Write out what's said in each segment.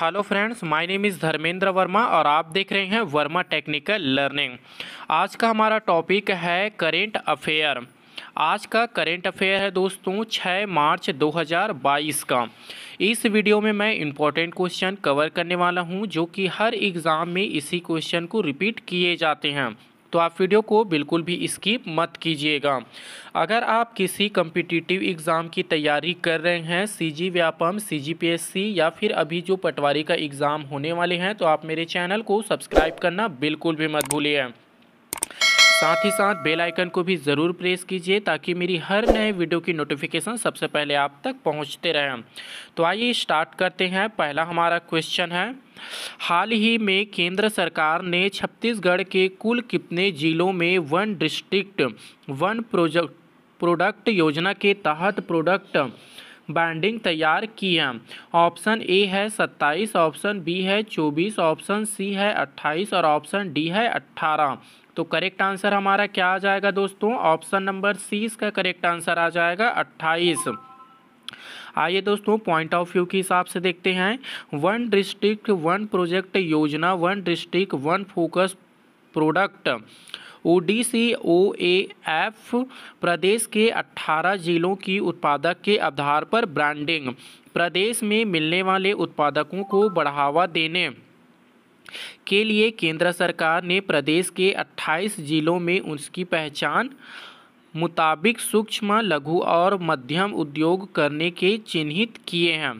hello friends my name is Dharmendra Verma और आप देख रहे हैं वर्मा टेक्निकल लर्निंग आज का हमारा टॉपिक है करेंट अफेयर आज का करेंट अफेयर है दोस्तों 6 मार्च 2022 का इस वीडियो में मैं इम्पॉर्टेंट क्वेश्चन कवर करने वाला हूं जो कि हर एग्ज़ाम में इसी क्वेश्चन को रिपीट किए जाते हैं तो आप वीडियो को बिल्कुल भी स्किप मत कीजिएगा अगर आप किसी कम्पिटिटिव एग्ज़ाम की तैयारी कर रहे हैं C G Vyapam C G P S C या फिर अभी जो पटवारी का एग्ज़ाम होने वाले हैं तो आप मेरे चैनल को सब्सक्राइब करना बिल्कुल भी मत भूलिए साथ ही साथ बेल आइकन को भी ज़रूर प्रेस कीजिए ताकि मेरी हर नए वीडियो की नोटिफिकेशन सबसे पहले आप तक पहुंचते रहें तो आइए स्टार्ट करते हैं पहला हमारा क्वेश्चन है हाल ही में केंद्र सरकार ने छत्तीसगढ़ के कुल कितने जिलों में one district one project product योजना के तहत प्रोडक्ट बैंडिंग तैयार की है ऑप्शन ए है सत्ताईस ऑप्शन बी है चौबीस ऑप्शन सी है अट्ठाईस और ऑप्शन डी है अट्ठारह तो करेक्ट आंसर हमारा क्या आ जाएगा दोस्तों ऑप्शन नंबर सी इसका करेक्ट आंसर आ जाएगा अट्ठाईस आइए दोस्तों पॉइंट ऑफ व्यू के हिसाब से देखते हैं वन डिस्ट्रिक्ट वन प्रोजेक्ट योजना one district one focus product O D C O A F प्रदेश के 18 जिलों की उत्पादक के आधार पर ब्रांडिंग प्रदेश में मिलने वाले उत्पादकों को बढ़ावा देने के लिए केंद्र सरकार ने प्रदेश के 28 जिलों में उसकी पहचान मुताबिक सूक्ष्म लघु और मध्यम उद्योग करने के चिन्हित किए हैं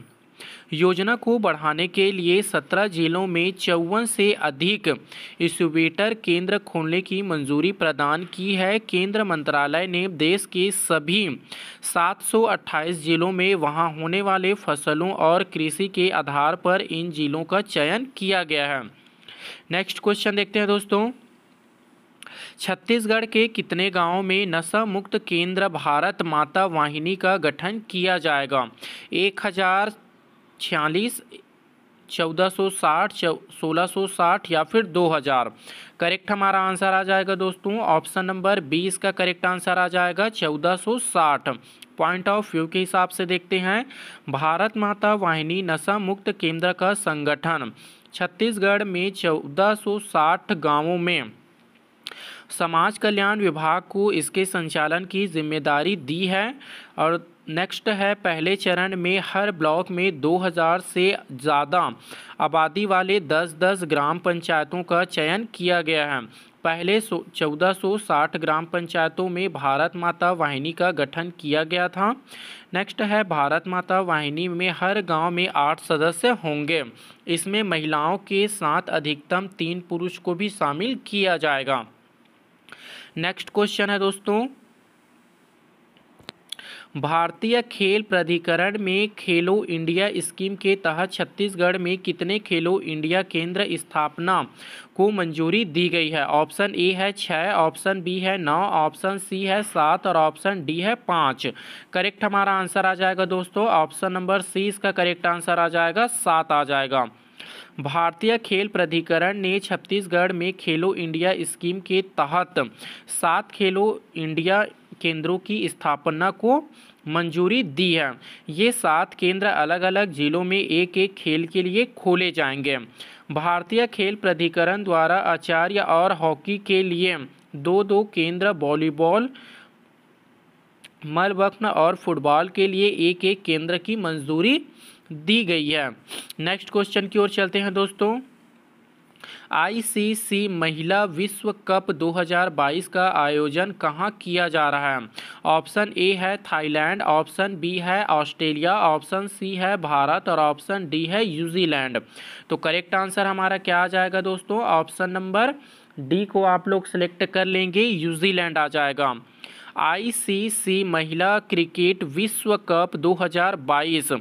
योजना को बढ़ाने के लिए सत्रह जिलों में चौवन से अधिक इस्यूबेटर केंद्र खोलने की मंजूरी प्रदान की है केंद्र मंत्रालय ने देश के सभी 728 जिलों में वहां होने वाले फसलों और कृषि के आधार पर इन जिलों का चयन किया गया है नेक्स्ट क्वेश्चन देखते हैं दोस्तों छत्तीसगढ़ के कितने गांवों में नशा मुक्त केंद्र भारत माता वाहिनी का गठन किया जाएगा एक हज़ार छियालीस चौदह सौ साठ सोलह सौ साठ या फिर दो हज़ार करेक्ट हमारा आंसर आ जाएगा दोस्तों ऑप्शन नंबर बी इसका करेक्ट आंसर आ जाएगा चौदह सौ साठ पॉइंट ऑफ व्यू के हिसाब से देखते हैं भारत माता वाहिनी नशा मुक्त केंद्र का संगठन छत्तीसगढ़ में साठ गांवों में समाज कल्याण विभाग को इसके संचालन की जिम्मेदारी दी है और नेक्स्ट है पहले चरण में हर ब्लॉक में 2000 से ज़्यादा आबादी वाले 10-10 ग्राम पंचायतों का चयन किया गया है पहले चौदह सौ साठ ग्राम पंचायतों में भारत माता वाहिनी का गठन किया गया था नेक्स्ट है भारत माता वाहिनी में हर गांव में आठ सदस्य होंगे इसमें महिलाओं के साथ अधिकतम तीन पुरुष को भी शामिल किया जाएगा नेक्स्ट क्वेश्चन है दोस्तों भारतीय खेल प्राधिकरण में खेलो इंडिया स्कीम के तहत छत्तीसगढ़ में कितने खेलो इंडिया केंद्र स्थापना को मंजूरी दी गई है ऑप्शन ए है छः ऑप्शन बी है नौ ऑप्शन सी है सात और ऑप्शन डी है पाँच करेक्ट हमारा आंसर आ जाएगा दोस्तों ऑप्शन नंबर सी इसका करेक्ट आंसर आ जाएगा सात आ जाएगा भारतीय खेल प्राधिकरण ने छत्तीसगढ़ में खेलो इंडिया स्कीम के तहत सात खेलो इंडिया केंद्रों की स्थापना को मंजूरी दी है ये सात केंद्र अलग अलग जिलों में एक एक खेल के लिए खोले जाएंगे भारतीय खेल प्राधिकरण द्वारा आचार्य और हॉकी के लिए दो दो केंद्र वॉलीबॉल मलबख्न और फुटबॉल के लिए एक एक केंद्र की मंजूरी दी गई है नेक्स्ट क्वेश्चन की ओर चलते हैं दोस्तों आईसीसी महिला विश्व कप 2022 का आयोजन कहाँ किया जा रहा है ऑप्शन ए है थाईलैंड ऑप्शन बी है ऑस्ट्रेलिया ऑप्शन सी है भारत और ऑप्शन डी है न्यूजीलैंड तो करेक्ट आंसर हमारा क्या आ जाएगा दोस्तों ऑप्शन नंबर डी को आप लोग सेलेक्ट कर लेंगे न्यूजीलैंड आ जाएगा आईसीसी महिला क्रिकेट विश्व कप 2022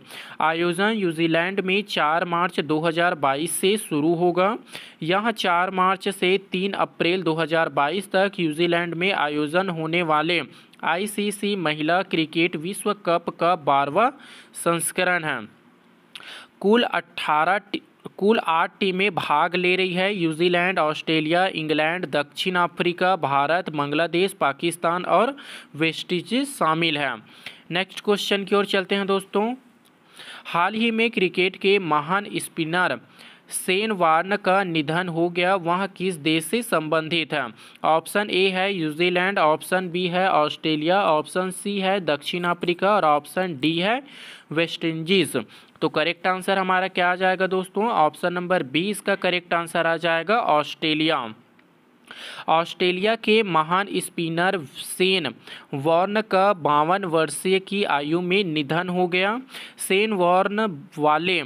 आयोजन न्यूजीलैंड में 4 मार्च 2022 से शुरू होगा यह 4 मार्च से 3 अप्रैल 2022 तक न्यूजीलैंड में आयोजन होने वाले आईसीसी महिला क्रिकेट विश्व कप का बारवा संस्करण है कुल 18 कुल आठ टीमें भाग ले रही है न्यूजीलैंड ऑस्ट्रेलिया इंग्लैंड दक्षिण अफ्रीका भारत बांग्लादेश पाकिस्तान और वेस्टइंडीज शामिल है नेक्स्ट क्वेश्चन की ओर चलते हैं दोस्तों हाल ही में क्रिकेट के महान स्पिनर सेन वार्न का निधन हो गया वह किस देश से संबंधित है ऑप्शन ए है न्यूजीलैंड ऑप्शन बी है ऑस्ट्रेलिया ऑप्शन सी है दक्षिण अफ्रीका और ऑप्शन डी है वेस्ट इंडीज तो करेक्ट आंसर हमारा क्या आ जाएगा दोस्तों ऑप्शन नंबर बी इसका करेक्ट आंसर आ जाएगा ऑस्ट्रेलिया ऑस्ट्रेलिया के महान स्पिनर सेन वॉर्न का बावन वर्षीय की आयु में निधन हो गया सेन वॉर्न वाले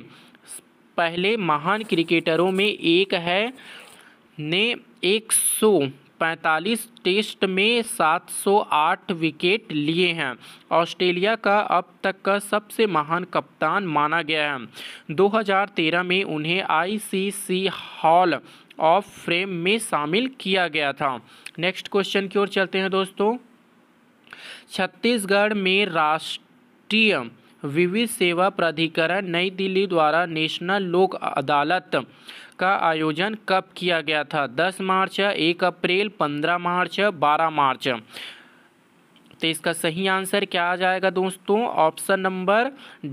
पहले महान क्रिकेटरों में एक है ने 145 टेस्ट में 708 विकेट लिए हैं ऑस्ट्रेलिया का अब तक का सबसे महान कप्तान माना गया है 2013 में उन्हें आईसीसी हॉल ऑफ फ्रेम में शामिल किया गया था नेक्स्ट क्वेश्चन की ओर चलते हैं दोस्तों छत्तीसगढ़ में राष्ट्रीय विविध सेवा प्राधिकरण नई दिल्ली द्वारा नेशनल लोक अदालत का आयोजन कब किया गया था 10 मार्च एक अप्रैल 15 मार्च 12 मार्च तो इसका सही आंसर क्या आ जाएगा दोस्तों ऑप्शन नंबर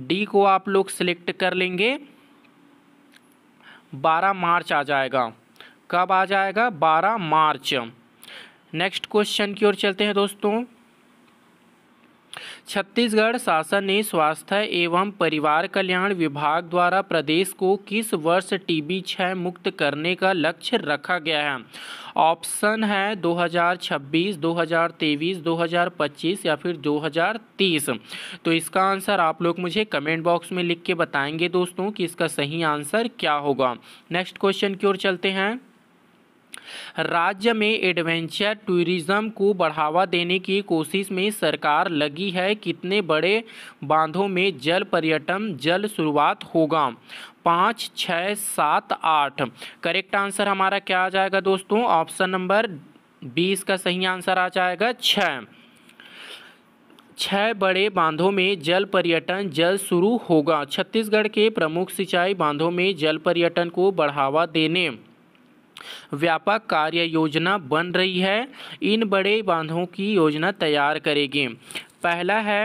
डी को आप लोग सिलेक्ट कर लेंगे 12 मार्च आ जाएगा कब आ जाएगा 12 मार्च नेक्स्ट क्वेश्चन की ओर चलते हैं दोस्तों छत्तीसगढ़ शासन ने स्वास्थ्य एवं परिवार कल्याण विभाग द्वारा प्रदेश को किस वर्ष टीबी क्षय मुक्त करने का लक्ष्य रखा गया है ऑप्शन है 2026, 2023, 2025 या फिर 2030 तो इसका आंसर आप लोग मुझे कमेंट बॉक्स में लिख के बताएंगे दोस्तों कि इसका सही आंसर क्या होगा नेक्स्ट क्वेश्चन की ओर चलते हैं राज्य में एडवेंचर टूरिज्म को बढ़ावा देने की कोशिश में सरकार लगी है कितने बड़े बांधों में जल पर्यटन जल शुरुआत होगा पाँच छः सात आठ करेक्ट आंसर हमारा क्या आ जाएगा दोस्तों ऑप्शन नंबर बीस का सही आंसर आ जाएगा छः छह बड़े बांधों में जल पर्यटन जल शुरू होगा छत्तीसगढ़ के प्रमुख सिंचाई बांधों में जल पर्यटन को बढ़ावा देने व्यापक कार्य योजना बन रही है इन बड़े बांधों की योजना तैयार करेगी पहला है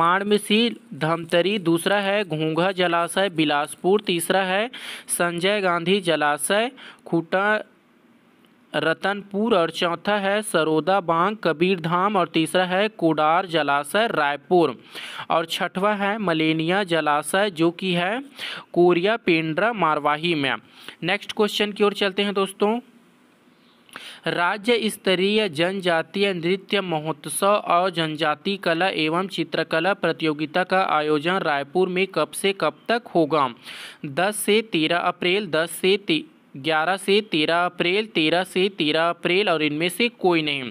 माणमसी धमतरी दूसरा है घूंघा जलाशय बिलासपुर तीसरा है संजय गांधी जलाशय खुटा रतनपुर और चौथा है सरोदा बांग कबीरधाम और तीसरा है कोडार जलाशय रायपुर और छठवा है मलेनिया जलाशय जो कि है कोरिया पेंड्रा मारवाही में नेक्स्ट क्वेश्चन की ओर चलते हैं दोस्तों राज्य स्तरीय जनजातीय नृत्य महोत्सव और जनजाति कला एवं चित्रकला प्रतियोगिता का आयोजन रायपुर में कब से कब तक होगा 10 से 13 अप्रैल 10 से ग्यारह से तेरह अप्रैल तेरह से तेरह अप्रैल और इनमें से कोई नहीं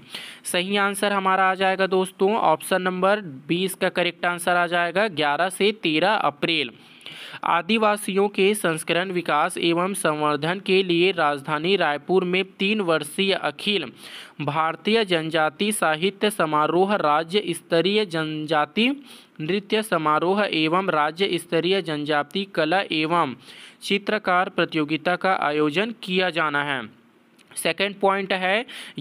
सही आंसर हमारा आ जाएगा दोस्तों ऑप्शन नंबर बीस का करेक्ट आंसर आ जाएगा ग्यारह से तेरह अप्रैल आदिवासियों के संस्करण विकास एवं संवर्धन के लिए राजधानी रायपुर में तीन वर्षीय अखिल भारतीय जनजाति साहित्य समारोह राज्य स्तरीय जनजाति नृत्य समारोह एवं राज्य स्तरीय जनजाति कला एवं चित्रकार प्रतियोगिता का आयोजन किया जाना है सेकेंड पॉइंट है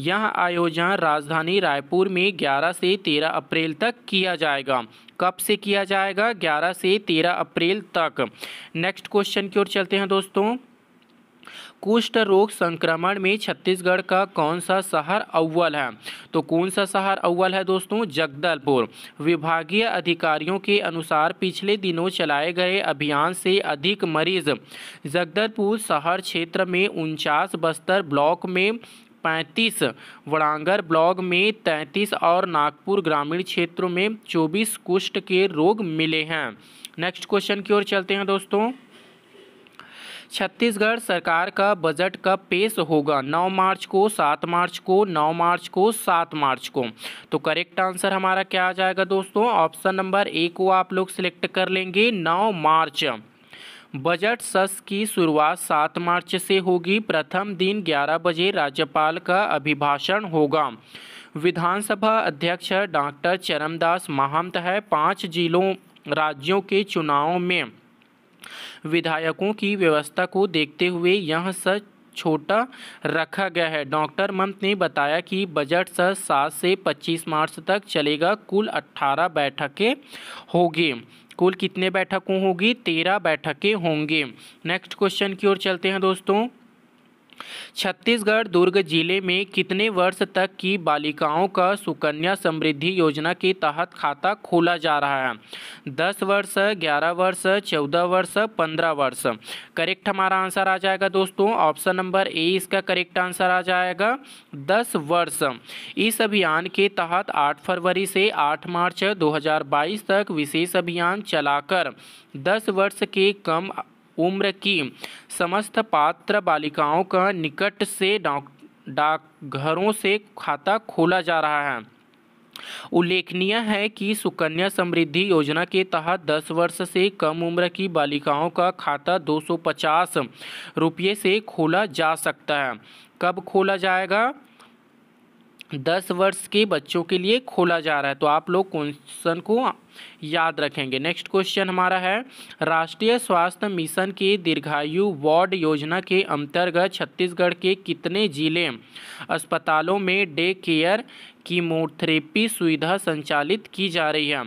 यह आयोजन राजधानी रायपुर में 11 से 13 अप्रैल तक किया जाएगा कब से किया जाएगा 11 से 13 अप्रैल तक नेक्स्ट क्वेश्चन की ओर चलते हैं दोस्तों कुष्ठ रोग संक्रमण में छत्तीसगढ़ का कौन सा शहर अव्वल है तो कौन सा शहर अव्वल है दोस्तों जगदलपुर विभागीय अधिकारियों के अनुसार पिछले दिनों चलाए गए अभियान से अधिक मरीज जगदलपुर शहर क्षेत्र में उनचास बस्तर ब्लॉक में पैंतीस वड़ांगर ब्लॉक में तैंतीस और नागपुर ग्रामीण क्षेत्रों में चौबीस कुष्ठ के रोग मिले हैं नेक्स्ट क्वेश्चन की ओर चलते हैं दोस्तों छत्तीसगढ़ सरकार का बजट कब पेश होगा नौ मार्च को सात मार्च को नौ मार्च को सात मार्च को तो करेक्ट आंसर हमारा क्या आ जाएगा दोस्तों ऑप्शन नंबर ए को आप लोग सिलेक्ट कर लेंगे नौ मार्च बजट सस की शुरुआत सात मार्च से होगी प्रथम दिन ग्यारह बजे राज्यपाल का अभिभाषण होगा विधानसभा अध्यक्ष डॉक्टर चरमदास महंत है पाँच जिलों राज्यों के चुनाव में विधायकों की व्यवस्था को देखते हुए यह सच छोटा रखा गया है डॉक्टर मंत ने बताया कि बजट सर सात से पच्चीस मार्च तक चलेगा कुल अट्ठारह बैठकें होगी कुल कितने बैठकों होगी तेरह बैठकें होंगे नेक्स्ट क्वेश्चन की ओर चलते हैं दोस्तों छत्तीसगढ़ दुर्ग जिले में कितने वर्ष तक की बालिकाओं का सुकन्या समृद्धि योजना के तहत खाता खोला जा रहा है दस वर्ष ग्यारह वर्ष चौदह वर्ष पंद्रह वर्ष करेक्ट हमारा आंसर आ जाएगा दोस्तों ऑप्शन नंबर ए इसका करेक्ट आंसर आ जाएगा दस वर्ष इस अभियान के तहत आठ फरवरी से आठ मार्च दो तक विशेष अभियान चलाकर दस वर्ष के कम उम्र की समस्त पात्र बालिकाओं का निकट से डाकघरों से खाता खोला जा रहा है उल्लेखनीय है कि सुकन्या समृद्धि योजना के तहत 10 वर्ष से कम उम्र की बालिकाओं का खाता 250 रुपये से खोला जा सकता है कब खोला जाएगा दस वर्ष के बच्चों के लिए खोला जा रहा है तो आप लोग क्वेश्चन को याद रखेंगे नेक्स्ट क्वेश्चन हमारा है राष्ट्रीय स्वास्थ्य मिशन के दीर्घायु वार्ड योजना के अंतर्गत छत्तीसगढ़ के कितने जिले अस्पतालों में डे केयर कीमोथेरेपी सुविधा संचालित की जा रही है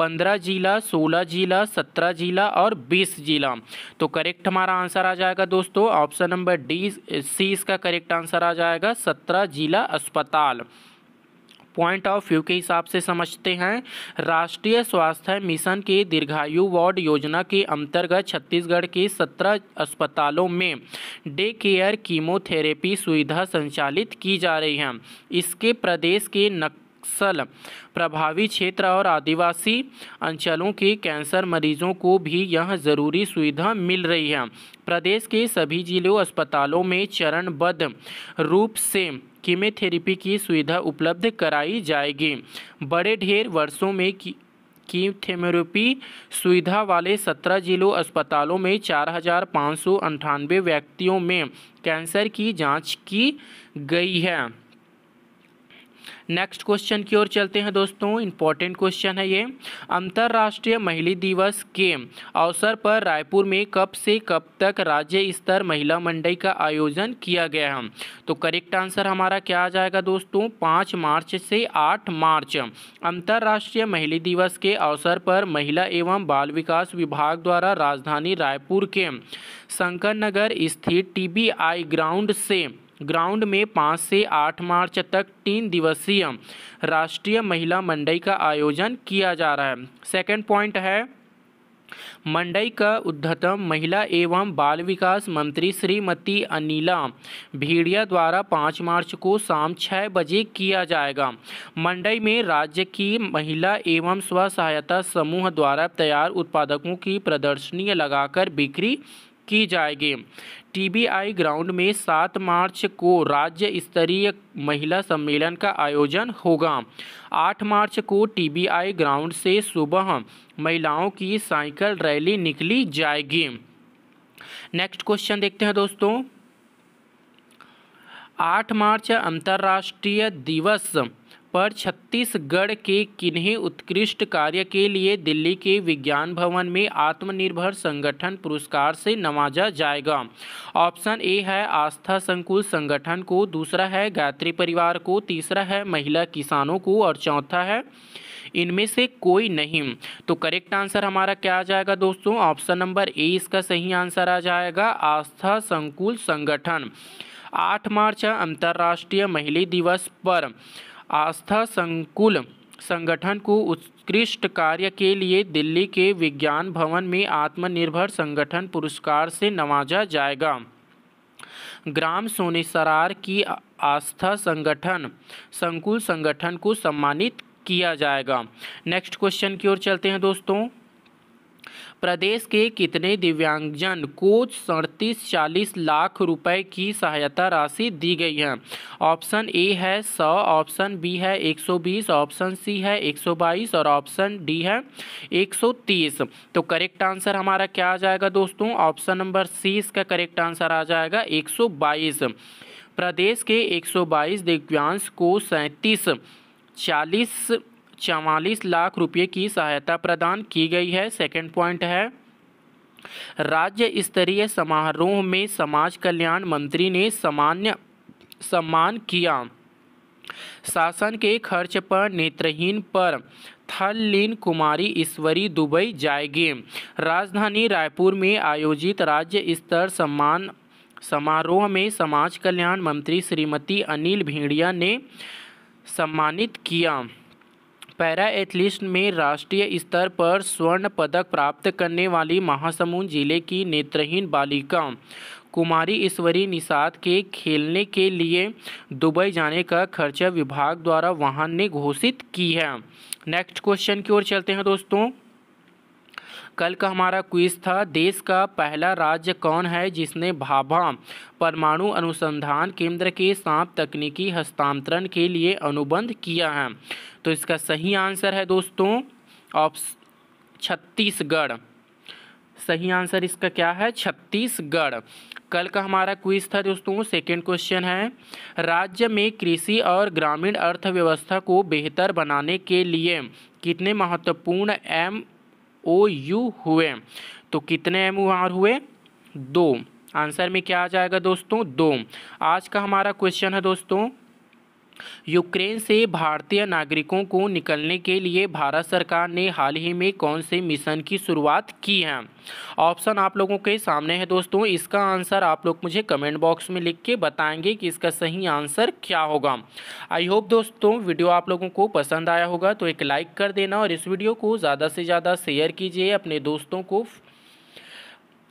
पंद्रह जिला सोलह जिला सत्रह जिला और बीस जिला तो करेक्ट हमारा आंसर आ जाएगा दोस्तों ऑप्शन नंबर डी सी इसका करेक्ट आंसर आ जाएगा सत्रह जिला अस्पताल पॉइंट ऑफ व्यू के हिसाब से समझते हैं राष्ट्रीय स्वास्थ्य मिशन के दीर्घायु वार्ड योजना के अंतर्गत छत्तीसगढ़ के सत्रह अस्पतालों में डे केयर कीमोथेरेपी सुविधा संचालित की जा रही है इसके प्रदेश के नक नक्सल प्रभावी क्षेत्र और आदिवासी अंचलों के कैंसर मरीजों को भी यह ज़रूरी सुविधा मिल रही है प्रदेश के सभी जिलों अस्पतालों में चरणबद्ध रूप से कीमोथेरेपी की सुविधा उपलब्ध कराई जाएगी बड़े ढेर वर्षों में की कीमोथेरेपी सुविधा वाले 17 जिलों अस्पतालों में चार व्यक्तियों में कैंसर की जांच की गई है नेक्स्ट क्वेश्चन की ओर चलते हैं दोस्तों इंपॉर्टेंट क्वेश्चन है ये अंतर्राष्ट्रीय महिला दिवस के अवसर पर रायपुर में कब से कब तक राज्य स्तर महिला मंडई का आयोजन किया गया है तो करेक्ट आंसर हमारा क्या आ जाएगा दोस्तों पाँच मार्च से आठ मार्च अंतर्राष्ट्रीय महिला दिवस के अवसर पर महिला एवं बाल विकास विभाग द्वारा राजधानी रायपुर के शंकर नगर स्थित टी ग्राउंड से ग्राउंड में पाँच से आठ मार्च तक तीन दिवसीय राष्ट्रीय महिला मंडई का आयोजन किया जा रहा है सेकंड पॉइंट है मंडई का उद्धतम महिला एवं बाल विकास मंत्री श्रीमती अनिला भीड़िया द्वारा पाँच मार्च को शाम छः बजे किया जाएगा मंडई में राज्य की महिला एवं स्व सहायता समूह द्वारा तैयार उत्पादकों की प्रदर्शनी लगाकर बिक्री की जाएगी टीबीआई ग्राउंड में सात मार्च को राज्य स्तरीय महिला सम्मेलन का आयोजन होगा आठ मार्च को टीबीआई ग्राउंड से सुबह महिलाओं की साइकिल रैली निकली जाएगी नेक्स्ट क्वेश्चन देखते हैं दोस्तों आठ मार्च अंतर्राष्ट्रीय दिवस पर छत्तीसगढ़ के किन्हीं उत्कृष्ट कार्य के लिए दिल्ली के विज्ञान भवन में आत्मनिर्भर संगठन पुरस्कार से नवाजा जाएगा ऑप्शन ए है आस्था संकुल संगठन को दूसरा है गायत्री परिवार को तीसरा है महिला किसानों को और चौथा है इनमें से कोई नहीं तो करेक्ट आंसर हमारा क्या आ जाएगा दोस्तों ऑप्शन नंबर ए इसका सही आंसर आ जाएगा आस्था संकुल संगठन आठ मार्च अंतर्राष्ट्रीय महिला दिवस पर आस्था संकुल संगठन को उत्कृष्ट कार्य के लिए दिल्ली के विज्ञान भवन में आत्मनिर्भर संगठन पुरस्कार से नवाजा जाएगा ग्राम सोनेसरार की आस्था संगठन संकुल संगठन को सम्मानित किया जाएगा नेक्स्ट क्वेश्चन की ओर चलते हैं दोस्तों प्रदेश के कितने दिव्यांगजन को सड़तीस चालीस लाख रुपए की सहायता राशि दी गई है ऑप्शन ए है 100 ऑप्शन बी है 120 ऑप्शन सी है 122 और ऑप्शन डी है 130 तो करेक्ट आंसर हमारा क्या आ जाएगा दोस्तों ऑप्शन नंबर सी इसका करेक्ट आंसर आ जाएगा 122 प्रदेश के 122 दिव्यांश को सैंतीस चालीस चवालीस लाख रुपये की सहायता प्रदान की गई है सेकंड पॉइंट है राज्य स्तरीय समारोह में समाज कल्याण मंत्री ने सामान्य सम्मान किया शासन के खर्च पर नेत्रहीन पर थल लीन कुमारी ईश्वरी दुबई जाएगी राजधानी रायपुर में आयोजित राज्य स्तर सम्मान समारोह में समाज कल्याण मंत्री श्रीमती अनिल भेंडिया ने सम्मानित किया पैरा एथलीस्ट में राष्ट्रीय स्तर पर स्वर्ण पदक प्राप्त करने वाली महासमुंद जिले की नेत्रहीन बालिका कुमारी ईश्वरी निषाद के खेलने के लिए दुबई जाने का खर्चा विभाग द्वारा वाहन ने घोषित की है नेक्स्ट क्वेश्चन की ओर चलते हैं दोस्तों कल का हमारा क्विज था देश का पहला राज्य कौन है जिसने भाभा परमाणु अनुसंधान केंद्र के सांप तकनीकी हस्तांतरण के लिए अनुबंध किया है तो इसका सही आंसर है दोस्तों ऑप्शन छत्तीसगढ़ सही आंसर इसका क्या है छत्तीसगढ़ कल का हमारा क्विज था दोस्तों सेकंड क्वेश्चन है राज्य में कृषि और ग्रामीण अर्थव्यवस्था को बेहतर बनाने के लिए कितने महत्वपूर्ण एम ओ यू हुए तो कितने एम ओ आर हुए दो आंसर में क्या आ जाएगा दोस्तों दो आज का हमारा क्वेश्चन है दोस्तों यूक्रेन से भारतीय नागरिकों को निकलने के लिए भारत सरकार ने हाल ही में कौन से मिशन की शुरुआत की है ऑप्शन आप लोगों के सामने है दोस्तों इसका आंसर आप लोग मुझे कमेंट बॉक्स में लिख के बताएंगे कि इसका सही आंसर क्या होगा आई होप दोस्तों वीडियो आप लोगों को पसंद आया होगा तो एक लाइक कर देना और इस वीडियो को ज़्यादा से ज़्यादा शेयर कीजिए अपने दोस्तों को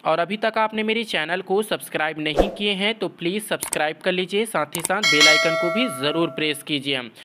और अभी तक आपने मेरे चैनल को सब्सक्राइब नहीं किए हैं तो प्लीज़ सब्सक्राइब कर लीजिए साथ ही साथ बेल आइकन को भी ज़रूर प्रेस कीजिए